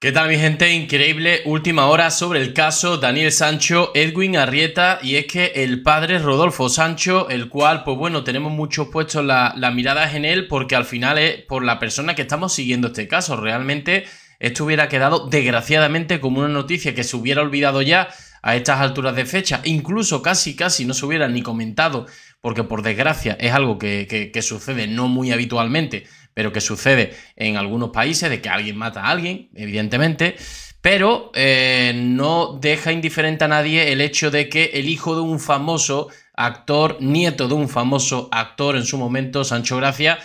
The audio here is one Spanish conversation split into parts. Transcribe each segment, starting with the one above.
¿Qué tal mi gente? Increíble última hora sobre el caso Daniel Sancho, Edwin Arrieta y es que el padre Rodolfo Sancho, el cual pues bueno, tenemos muchos puestos la, las miradas en él porque al final es por la persona que estamos siguiendo este caso. Realmente esto hubiera quedado desgraciadamente como una noticia que se hubiera olvidado ya a estas alturas de fecha, incluso casi casi no se hubiera ni comentado porque por desgracia es algo que sucede no muy habitualmente pero que sucede en algunos países, de que alguien mata a alguien, evidentemente, pero eh, no deja indiferente a nadie el hecho de que el hijo de un famoso actor, nieto de un famoso actor en su momento, Sancho Gracia,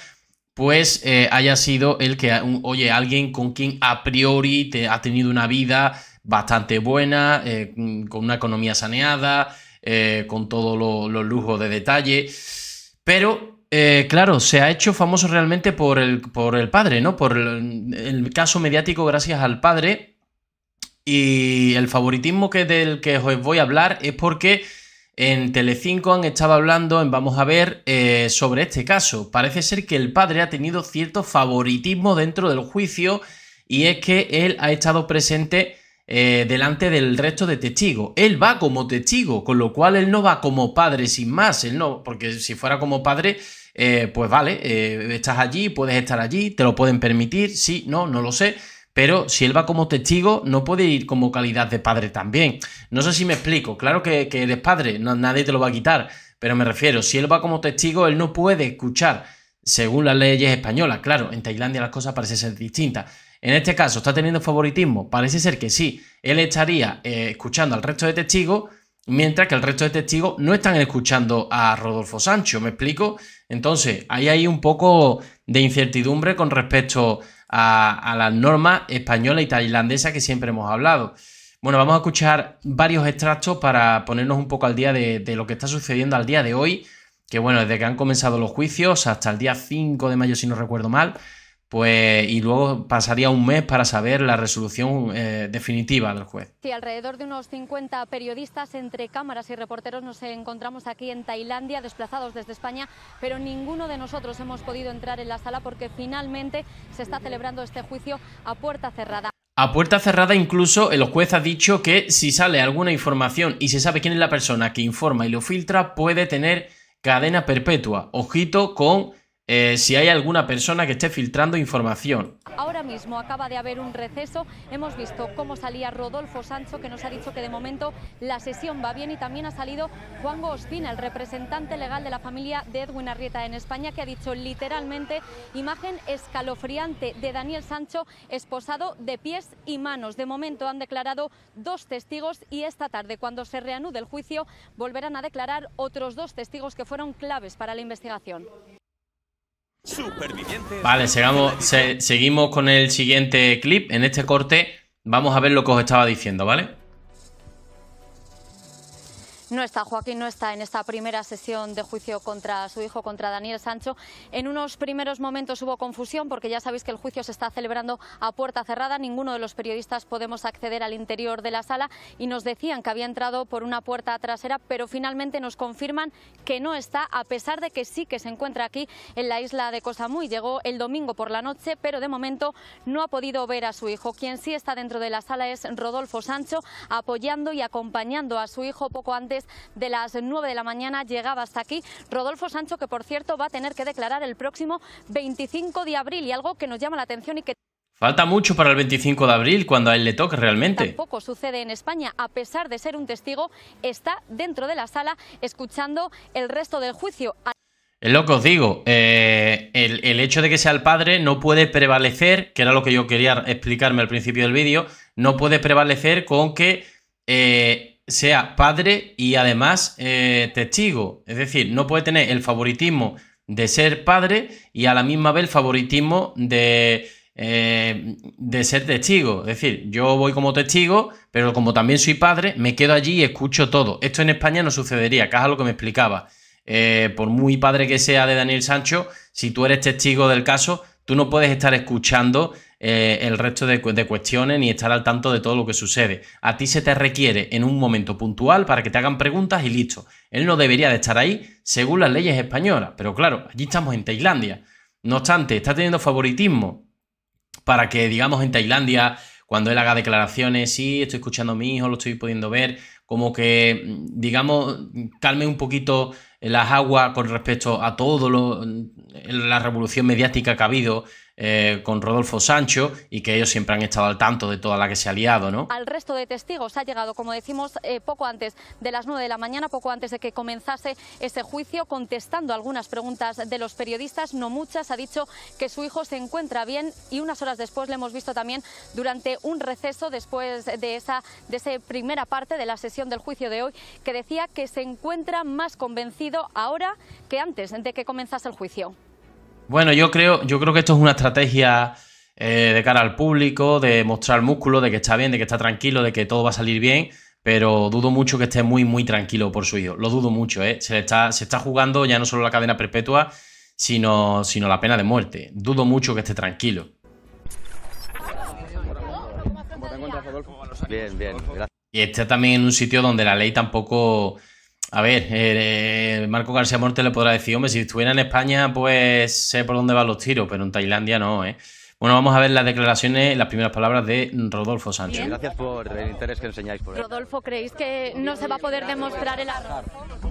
pues eh, haya sido el que, oye, alguien con quien a priori te ha tenido una vida bastante buena, eh, con una economía saneada, con todos los lujos de detalle, pero eh, claro, se ha hecho famoso realmente por el, por el padre, ¿no? Por el, caso mediático gracias al padre. Y el favoritismo que del que os voy a hablar es porque en Telecinco han estado hablando, vamos a ver, eh, sobre este caso. Parece ser que el padre ha tenido cierto favoritismo dentro del juicio y es que él ha estado presente eh, delante del resto de testigos. Él va como testigo, con lo cual él no va como padre sin más, él no, porque si fuera como padre eh, pues vale, eh, estás allí, puedes estar allí, te lo pueden permitir, sí, no, no lo sé. Pero si él va como testigo, no puede ir como calidad de padre también. No sé si me explico. Claro que, eres padre, nadie te lo va a quitar. Pero me refiero, si él va como testigo, él no puede escuchar según las leyes españolas. Claro, en Tailandia las cosas parecen ser distintas. En este caso, ¿está teniendo favoritismo? Parece ser que sí. Él estaría eh, escuchando al resto de testigos mientras que el resto de testigos no están escuchando a Rodolfo Sancho, ¿me explico? Entonces, ahí hay un poco de incertidumbre con respecto a, las normas española y tailandesa que siempre hemos hablado. Bueno, vamos a escuchar varios extractos para ponernos un poco al día de, de lo que está sucediendo al día de hoy, que bueno, desde que han comenzado los juicios hasta el día 5 de mayo, si no recuerdo mal, pues, y luego pasaría un mes para saber la resolución eh, definitiva del juez. Sí, alrededor de unos 50 periodistas entre cámaras y reporteros nos encontramos aquí en Tailandia, desplazados desde España, pero ninguno de nosotros hemos podido entrar en la sala porque finalmente se está celebrando este juicio a puerta cerrada. A puerta cerrada incluso el juez ha dicho que si sale alguna información y se sabe quién es la persona que informa y lo filtra, puede tener cadena perpetua. Ojito con eh, si hay alguna persona que esté filtrando información. Ahora mismo acaba de haber un receso. Hemos visto cómo salía Rodolfo Sancho, que nos ha dicho que de momento la sesión va bien. Y también ha salido Juan Ospina, el representante legal de la familia de Edwin Arrieta en España, que ha dicho literalmente imagen escalofriante de Daniel Sancho esposado de pies y manos. De momento han declarado dos testigos y esta tarde, cuando se reanude el juicio, volverán a declarar otros dos testigos que fueron claves para la investigación. Vale, seguimos con el siguiente clip. En este corte vamos a ver lo que os estaba diciendo, ¿vale? no está, Joaquín no está en esta primera sesión de juicio contra su hijo, contra Daniel Sancho. En unos primeros momentos hubo confusión porque ya sabéis que el juicio se está celebrando a puerta cerrada, ninguno de los periodistas podemos acceder al interior de la sala y nos decían que había entrado por una puerta trasera, pero finalmente nos confirman que no está, a pesar de que sí que se encuentra aquí en la isla de Cosamuy. Llegó el domingo por la noche, pero de momento no ha podido ver a su hijo. Quien sí está dentro de la sala es Rodolfo Sancho, apoyando y acompañando a su hijo poco antes de las 9 de la mañana llegaba hasta aquí Rodolfo Sancho, que por cierto va a tener que declarar el próximo 25 de abril y algo que nos llama la atención y que... Falta mucho para el 25 de abril, cuando a él le toque realmente. Tampoco sucede en España. A pesar de ser un testigo, está dentro de la sala escuchando el resto del juicio. Es lo que os digo, eh, el, hecho de que sea el padre no puede prevalecer, que era lo que yo quería explicarme al principio del vídeo, no puede prevalecer con que eh, sea padre y además eh, testigo. Es decir, no puede tener el favoritismo de ser padre y a la misma vez el favoritismo de, eh, de ser testigo. Es decir, yo voy como testigo, pero como también soy padre, me quedo allí y escucho todo. Esto en España no sucedería, que es lo que me explicaba. Eh, por muy padre que sea de Daniel Sancho, si tú eres testigo del caso, tú no puedes estar escuchando eh, el resto de, cuestiones ni estar al tanto de todo lo que sucede. A ti se te requiere en un momento puntual para que te hagan preguntas y listo. Él no debería de estar ahí según las leyes españolas, pero claro, allí estamos en Tailandia. No obstante, está teniendo favoritismo para que, digamos, en Tailandia, cuando él haga declaraciones, sí, estoy escuchando a mi hijo, lo estoy pudiendo ver, como que, digamos, calme un poquito las aguas con respecto a todo lo, la revolución mediática que ha habido, eh, con Rodolfo Sancho y que ellos siempre han estado al tanto de toda la que se ha liado, ¿no? Al resto de testigos ha llegado, como decimos, eh, poco antes de las 9 de la mañana, poco antes de que comenzase ese juicio, contestando algunas preguntas de los periodistas, no muchas, ha dicho que su hijo se encuentra bien y unas horas después le hemos visto también durante un receso después de esa, de esa primera parte de la sesión del juicio de hoy, que decía que se encuentra más convencido ahora que antes de que comenzase el juicio. Bueno, yo creo, yo creo que esto es una estrategia eh, de cara al público, de mostrar músculo, de que está bien, de que está tranquilo, de que todo va a salir bien, pero dudo mucho que esté muy, muy tranquilo por su hijo. Lo dudo mucho, ¿eh? Se, le está, se está jugando ya no solo la cadena perpetua, sino, sino la pena de muerte. Dudo mucho que esté tranquilo. Bien, bien, Y está también en un sitio donde la ley tampoco a ver, Marco García Morte le podrá decir, hombre, si estuviera en España, pues sé por dónde van los tiros, pero en Tailandia no, ¿eh? Bueno, vamos a ver las declaraciones, las primeras palabras de Rodolfo Sánchez. Gracias por el interés que enseñáis por Rodolfo, ¿creéis que no se va a poder demostrar el arroz?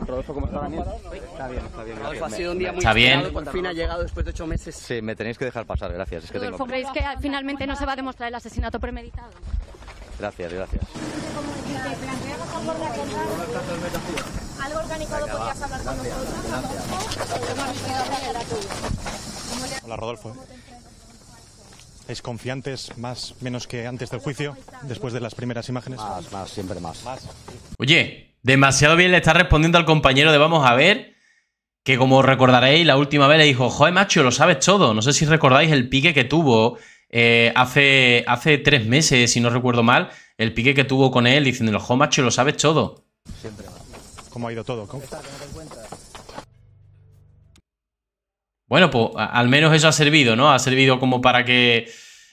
Rodolfo, ¿cómo está Daniel? Está bien, está bien. Rodolfo, ha sido un día muy bien. Por fin ha llegado después de ocho meses. Sí, me tenéis que dejar pasar, gracias. Rodolfo, ¿creéis que finalmente no se va a demostrar el asesinato premeditado? Gracias, gracias. Hola Rodolfo. ¿Es confiantes más, menos que antes del juicio, después de las primeras imágenes? Más, más, siempre más. Oye, demasiado bien le está respondiendo al compañero de Vamos a ver, que como recordaréis, la última vez le dijo, joder, macho, lo sabes todo. No sé si recordáis el pique que tuvo eh, hace, hace tres meses, si no recuerdo mal, el pique que tuvo con él diciendo jo, macho, lo sabes todo. Siempre. ¿Cómo ha ido todo? ¿Cómo? Bueno, pues al menos eso ha servido, ¿no? Ha servido como para que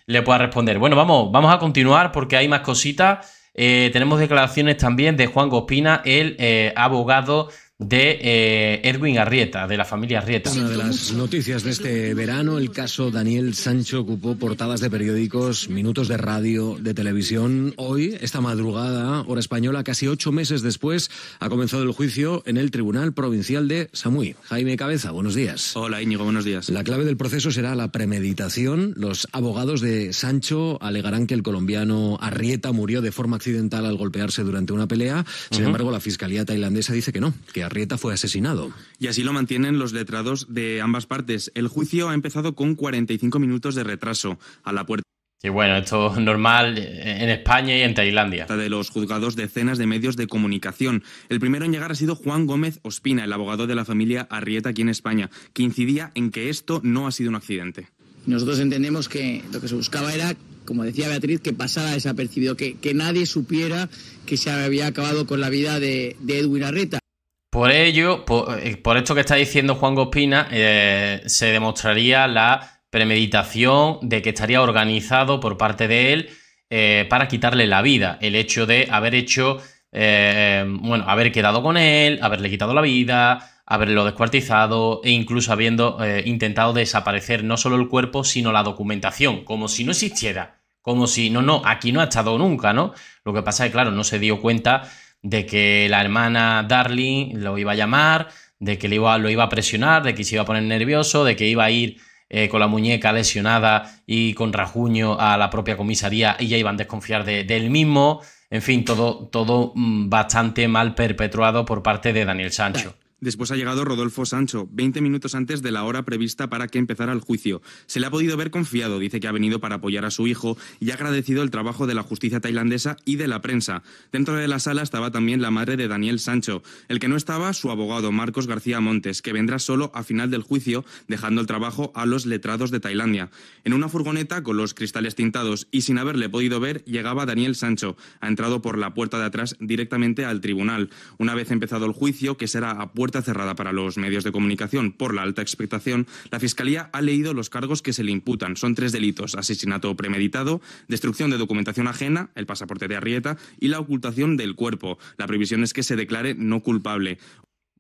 le pueda responder. Bueno, vamos, vamos a continuar porque hay más cositas. Eh, tenemos declaraciones también de Juan Gospina, el eh, abogado de eh, Edwin Arrieta, de la familia Arrieta. Una de las noticias de este verano, el caso Daniel Sancho ocupó portadas de periódicos, minutos de radio, de televisión. Hoy, esta madrugada, hora española, casi ocho meses después, ha comenzado el juicio en el Tribunal Provincial de Samui. Jaime Cabeza, buenos días. Hola Íñigo, buenos días. La clave del proceso será la premeditación. Los abogados de Sancho alegarán que el colombiano Arrieta murió de forma accidental al golpearse durante una pelea. Sin embargo, la Fiscalía tailandesa dice que no, que Arrieta fue asesinado. Y así lo mantienen los letrados de ambas partes. El juicio ha empezado con 45 minutos de retraso a la puerta. Y bueno, esto es normal en España y en Tailandia. De los juzgados decenas de medios de comunicación. El primero en llegar ha sido Juan Gómez Ospina, el abogado de la familia Arrieta aquí en España, que incidía en que esto no ha sido un accidente. Nosotros entendemos que lo que se buscaba era, como decía Beatriz, que pasara desapercibido, que, que nadie supiera que se había acabado con la vida de, de Edwin Arrieta. Por ello, eh, por, esto que está diciendo Juan Gospina, eh, se demostraría la premeditación de que estaría organizado por parte de él eh, para quitarle la vida. El hecho de haber hecho, em, bueno, haber quedado con él, haberle quitado la vida, haberlo descuartizado e incluso habiendo intentado desaparecer no solo el cuerpo, sino la documentación, como si no existiera, como si, no, no, aquí no ha estado nunca, ¿no? Lo que pasa es que, claro, no se dio cuenta de que la hermana Darling lo iba a llamar, de que le lo iba a presionar, de que se iba a poner nervioso, de que iba a ir eh, con la muñeca lesionada y con rajuño a la propia comisaría y ya iban a desconfiar de, él mismo. En fin, todo, todo mm, bastante mal perpetuado por parte de Daniel Sancho. Después ha llegado Rodolfo Sancho, 20 minutos antes de la hora prevista para que empezara el juicio. Se le ha podido ver confiado, dice que ha venido para apoyar a su hijo y ha agradecido el trabajo de la justicia tailandesa y de la prensa. Dentro de la sala estaba también la madre de Daniel Sancho. El que no estaba, su abogado Marcos García Montes, que vendrá solo a final del juicio, dejando el trabajo a los letrados de Tailandia. En una furgoneta con los cristales tintados y sin haberle podido ver, llegaba Daniel Sancho. Ha entrado por la puerta de atrás directamente al tribunal. Una vez empezado el juicio, que será a puerta cerrada para los medios de comunicación por la alta expectación, la Fiscalía ha leído los cargos que se le imputan. Son tres delitos, asesinato premeditado, destrucción de documentación ajena, el pasaporte de Arrieta y la ocultación del cuerpo. La previsión es que se declare no culpable.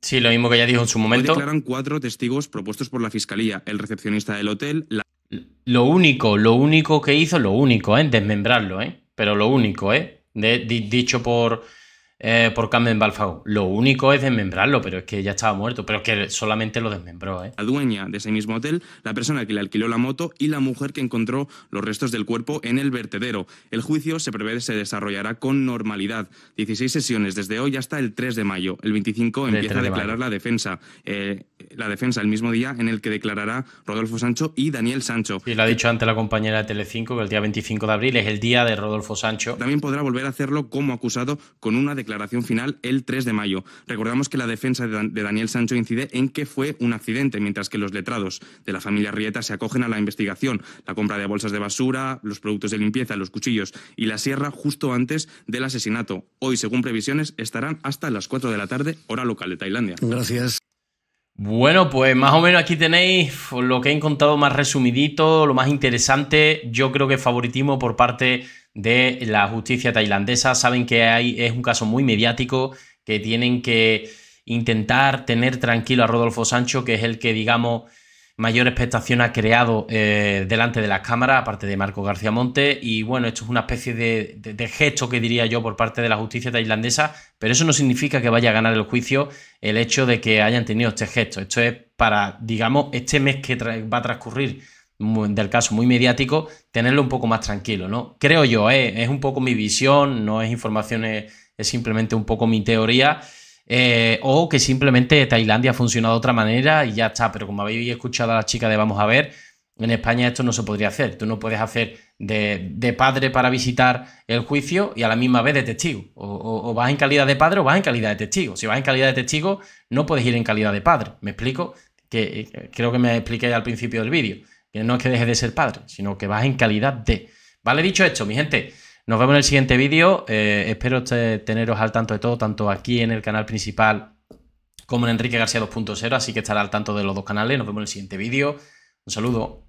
Sí, lo mismo que ya dijo en su momento. declaran cuatro testigos propuestos por la Fiscalía, el recepcionista del hotel, la... Lo único, lo único que hizo, lo único, ¿eh? Desmembrarlo, ¿eh? Pero lo único, ¿eh? dicho por eh, por Carmen Balfao. Lo único es desmembrarlo, pero es que ya estaba muerto, pero es que solamente lo desmembró. ¿eh? La dueña de ese mismo hotel, la persona que le alquiló la moto y la mujer que encontró los restos del cuerpo en el vertedero. El juicio se prevé se desarrollará con normalidad. 16 sesiones desde hoy hasta el 3 de mayo. El 25 empieza a declarar la defensa. Eh, la defensa el mismo día en el que declarará Rodolfo Sancho y Daniel Sancho. Y lo ha dicho antes la compañera de Telecinco que el día 25 de abril es el día de Rodolfo Sancho. También podrá volver a hacerlo como acusado con una declaración declaración final el 3 de mayo. Recordamos que la defensa de Daniel Sancho incide en que fue un accidente, mientras que los letrados de la familia Rieta se acogen a la investigación, la compra de bolsas de basura, los productos de limpieza, los cuchillos y la sierra justo antes del asesinato. Hoy, según previsiones, estarán hasta las 4 de la tarde, hora local de Tailandia. Gracias. Bueno, pues más o menos aquí tenéis lo que he encontrado más resumidito, lo más interesante. Yo creo que favoritismo por parte de la justicia tailandesa. Saben que hay, es un caso muy mediático, que tienen que intentar tener tranquilo a Rodolfo Sancho, que es el que, digamos, mayor expectación ha creado eh, delante de la Cámara, aparte de Marco García Monte. Y bueno, esto es una especie de, de, gesto que diría yo por parte de la justicia tailandesa, pero eso no significa que vaya a ganar el juicio el hecho de que hayan tenido este gesto. Esto es para, digamos, este mes que va a transcurrir del caso muy mediático, tenerlo un poco más tranquilo, ¿no? Creo yo, ¿eh? es un poco mi visión, no es información, es, simplemente un poco mi teoría. Eh, o que simplemente Tailandia ha funcionado de otra manera y ya está. Pero como habéis escuchado a la chica de Vamos a ver, en España esto no se podría hacer. Tú no puedes hacer de, padre para visitar el juicio y a la misma vez de testigo. O, vas en calidad de padre o vas en calidad de testigo. Si vas en calidad de testigo, no puedes ir en calidad de padre. ¿Me explico? que eh, creo que me expliqué al principio del vídeo que no es que dejes de ser padre, sino que vas en calidad de. Vale, dicho esto, mi gente, nos vemos en el siguiente vídeo. Eh, espero teneros al tanto de todo, tanto aquí en el canal principal como en Enrique García 2.0, así que estará al tanto de los dos canales. Nos vemos en el siguiente vídeo. Un saludo.